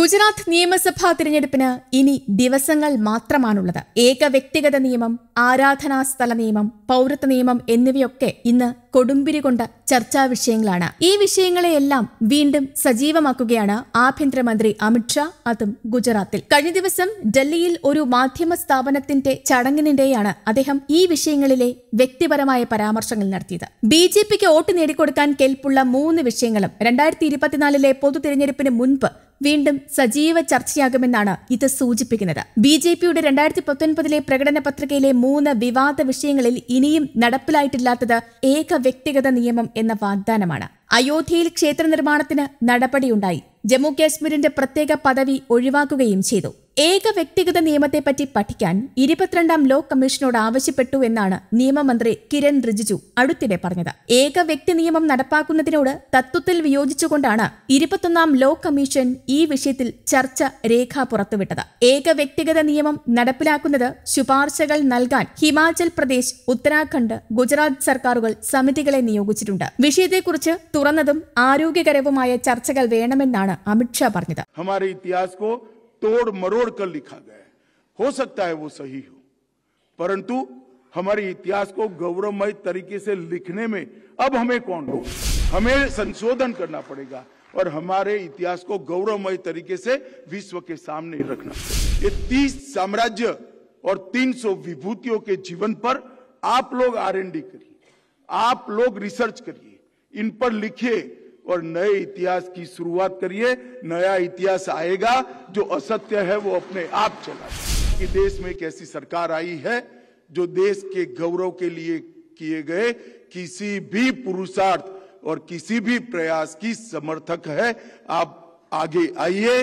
ഗുജറാത്ത് നിയമസഭാ തിരഞ്ഞെടുപ്പിന് ഇനി ദിവസങ്ങൾ മാത്രമാണുള്ളത് ഏക വ്യക്തിഗത നിയമം ആരാധനാസ്ഥല നിയമം പൗരത്വ നിയമം എന്നിവയൊക്കെ ഇന്ന് കൊടുമ്പിരി കൊണ്ട ചർച്ചാ വിഷയങ്ങളാണ് ഈ വിഷയങ്ങളെയെല്ലാം വീണ്ടും സജീവമാക്കുകയാണ് ആഭ്യന്തരമന്ത്രി അമിത്ഷാ അതും ഗുജറാത്തിൽ കഴിഞ്ഞ ദിവസം ഡൽഹിയിൽ ഒരു മാധ്യമ സ്ഥാപനത്തിന്റെ ചടങ്ങിനിടെയാണ് അദ്ദേഹം ഈ വിഷയങ്ങളിലെ വ്യക്തിപരമായ പരാമർശങ്ങൾ നടത്തിയത് ബി ജെ പിക്ക് വോട്ട് നേടിക്കൊടുക്കാൻ കെൽപ്പുള്ള മൂന്ന് വിഷയങ്ങളും രണ്ടായിരത്തി ഇരുപത്തിനാലിലെ പൊതു തിരഞ്ഞെടുപ്പിന് മുൻപ് വീണ്ടും സജീവ ചർച്ചയാകുമെന്നാണ് ഇത് സൂചിപ്പിക്കുന്നത് ബി ജെ പിയുടെ രണ്ടായിരത്തി പത്തൊൻപതിലെ പ്രകടന പത്രികയിലെ മൂന്ന് വിവാദ വിഷയങ്ങളിൽ ഇനിയും നടപ്പിലായിട്ടില്ലാത്തത് ഏക വ്യക്തിഗത നിയമം എന്ന വാഗ്ദാനമാണ് അയോധ്യയിൽ ക്ഷേത്ര നിർമ്മാണത്തിന് നടപടിയുണ്ടായി ജമ്മു കാശ്മീരിന്റെ പ്രത്യേക പദവി ഒഴിവാക്കുകയും ചെയ്തു ഏക വ്യക്തിഗത നിയമത്തെപ്പറ്റി പഠിക്കാൻ ഇരുപത്തിരണ്ടാം ലോ കമ്മീഷനോട് ആവശ്യപ്പെട്ടു എന്നാണ് നിയമമന്ത്രി കിരൺ റിജിജു അടുത്തിടെ പറഞ്ഞത് ഏക വ്യക്തി നിയമം നടപ്പാക്കുന്നതിനോട് തത്വത്തിൽ വിയോജിച്ചുകൊണ്ടാണ് ഇരുപത്തൊന്നാം ലോ കമ്മീഷൻ ഈ വിഷയത്തിൽ ചർച്ച രേഖ പുറത്തുവിട്ടത് ഏക വ്യക്തിഗത നിയമം നടപ്പിലാക്കുന്നത് ശുപാർശകൾ നൽകാൻ ഹിമാചൽ പ്രദേശ് ഉത്തരാഖണ്ഡ് ഗുജറാത്ത് സർക്കാരുകൾ സമിതികളെ നിയോഗിച്ചിട്ടുണ്ട് വിഷയത്തെക്കുറിച്ച് തുറന്നതും ആരോഗ്യകരവുമായ ചർച്ചകൾ വേണമെന്നാണ് അമിത്ഷാ പറഞ്ഞത് तोड़ मरोड़ कर लिखा गया है हो सकता है वो सही हो परंतु हमारे इतिहास को गौरवमय तरीके से लिखने में अब हमें कौन हो हमें संशोधन करना पड़ेगा और हमारे इतिहास को गौरवमय तरीके से विश्व के सामने रखना ये तीस साम्राज्य और 300 विभूतियों के जीवन पर आप लोग आर करिए आप लोग रिसर्च करिए इन पर लिखिए और नए इतिहास की शुरुआत करिए नया इतिहास आएगा जो असत्य है वो अपने आप चला कि देश में एक ऐसी सरकार आई है जो देश के गौरव के लिए किए गए किसी भी पुरुषार्थ और किसी भी प्रयास की समर्थक है आप आगे आइए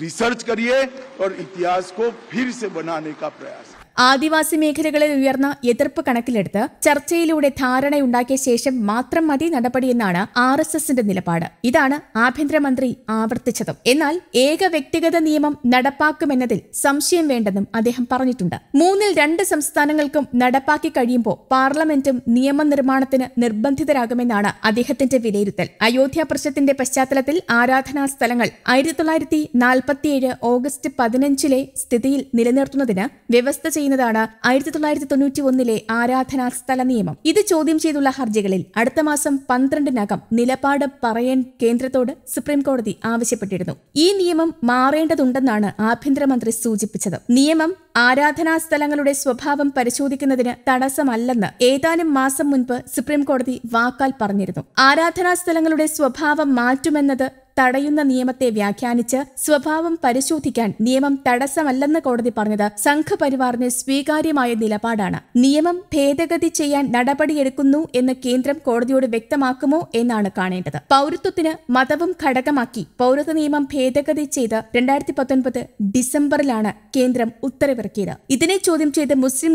रिसर्च करिए और इतिहास को फिर से बनाने का प्रयास ആദിവാസി മേഖലകളിൽ ഉയർന്ന എതിർപ്പ് കണക്കിലെടുത്ത് ചർച്ചയിലൂടെ ധാരണയുണ്ടാക്കിയ ശേഷം മാത്രം മതി നടപടിയെന്നാണ് ആർ എസ് എസിന്റെ നിലപാട് ഇതാണ് ആഭ്യന്തരമന്ത്രി ആവർത്തിച്ചതും എന്നാൽ ഏക വ്യക്തിഗത നിയമം നടപ്പാക്കുമെന്നതിൽ സംശയം വേണ്ടെന്നും അദ്ദേഹം പറഞ്ഞിട്ടുണ്ട് മൂന്നിൽ രണ്ട് സംസ്ഥാനങ്ങൾക്കും നടപ്പാക്കി കഴിയുമ്പോൾ പാർലമെന്റും നിയമനിർമ്മാണത്തിന് നിർബന്ധിതരാകുമെന്നാണ് അദ്ദേഹത്തിന്റെ വിലയിരുത്തൽ അയോധ്യ പ്രശ്നത്തിന്റെ പശ്ചാത്തലത്തിൽ ആരാധനാ സ്ഥലങ്ങൾ ആയിരത്തി തൊള്ളായിരത്തി നാൽപ്പത്തിയേഴ് ഓഗസ്റ്റ് പതിനഞ്ചിലെ സ്ഥിതിയിൽ നിലനിർത്തുന്നതിന് വ്യവസ്ഥ ചെയ്യുന്നതാണ് ആയിരത്തി തൊള്ളായിരത്തി തൊണ്ണൂറ്റി ഒന്നിലെ ആരാധനാ സ്ഥല നിയമം ഇത് ചോദ്യം ചെയ്തുള്ള ഹർജികളിൽ അടുത്ത മാസം പന്ത്രണ്ടിനകം നിലപാട് പറയാൻ കേന്ദ്രത്തോട് സുപ്രീംകോടതി ആവശ്യപ്പെട്ടിരുന്നു ഈ നിയമം മാറേണ്ടതുണ്ടെന്നാണ് ആഭ്യന്തരമന്ത്രി സൂചിപ്പിച്ചത് നിയമം ആരാധനാ സ്ഥലങ്ങളുടെ സ്വഭാവം പരിശോധിക്കുന്നതിന് തടസ്സമല്ലെന്ന് ഏതാനും മാസം മുൻപ് സുപ്രീംകോടതി വാക്കാൽ പറഞ്ഞിരുന്നു ആരാധനാ സ്ഥലങ്ങളുടെ സ്വഭാവം മാറ്റുമെന്നത് തടയുന്ന നിയമത്തെ വ്യാഖ്യാനിച്ച് സ്വഭാവം പരിശോധിക്കാൻ നിയമം തടസ്സമല്ലെന്ന് കോടതി പറഞ്ഞത് സംഘപരിവാറിന് സ്വീകാര്യമായ നിലപാടാണ് നിയമം ഭേദഗതി ചെയ്യാൻ നടപടിയെടുക്കുന്നു എന്ന് കേന്ദ്രം കോടതിയോട് വ്യക്തമാക്കുമോ എന്നാണ് കാണേണ്ടത് പൗരത്വത്തിന് മതവും ഘടകമാക്കി പൗരത്വ നിയമം ഭേദഗതി ചെയ്ത് രണ്ടായിരത്തി പത്തൊൻപത് ഡിസംബറിലാണ് കേന്ദ്രം ഉത്തരവിറക്കിയത് ഇതിനെ ചോദ്യം ചെയ്ത് മുസ്ലിം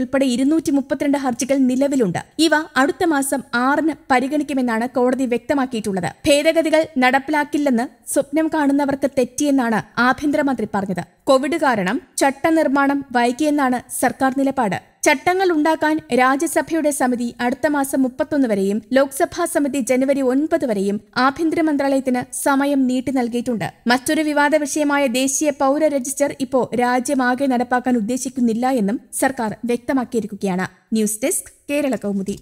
ഉൾപ്പെടെ ഇരുന്നൂറ്റി മുപ്പത്തിരണ്ട് ഹർജികൾ നിലവിലുണ്ട് ഇവ അടുത്ത മാസം ആറിന് പരിഗണിക്കുമെന്നാണ് കോടതി വ്യക്തമാക്കിയിട്ടുള്ളത് ഭേദഗതികൾ നടപ്പിലാക്കി നടപ്പിലാക്കില്ലെന്ന് സ്വപ്നം കാണുന്നവർക്ക് തെറ്റിയെന്നാണ് ആഭ്യന്തരമന്ത്രി പറഞ്ഞത് കോവിഡ് കാരണം ചട്ടനിർമ്മാണം വൈകിയെന്നാണ് സർക്കാർ നിലപാട് ചട്ടങ്ങൾ ഉണ്ടാക്കാൻ രാജ്യസഭയുടെ സമിതി അടുത്ത മാസം മുപ്പത്തൊന്ന് വരെയും ലോക്സഭാ സമിതി ജനുവരി ഒൻപത് വരെയും ആഭ്യന്തര മന്ത്രാലയത്തിന് സമയം നീട്ടി നൽകിയിട്ടുണ്ട് മറ്റൊരു വിവാദ വിഷയമായ ദേശീയ പൌര രജിസ്റ്റർ ഇപ്പോൾ രാജ്യമാകെ നടപ്പാക്കാൻ ഉദ്ദേശിക്കുന്നില്ല എന്നും സർക്കാർ വ്യക്തമാക്കിയിരിക്കുകയാണ് ന്യൂസ് ഡെസ്ക് കേരള കൗമുദി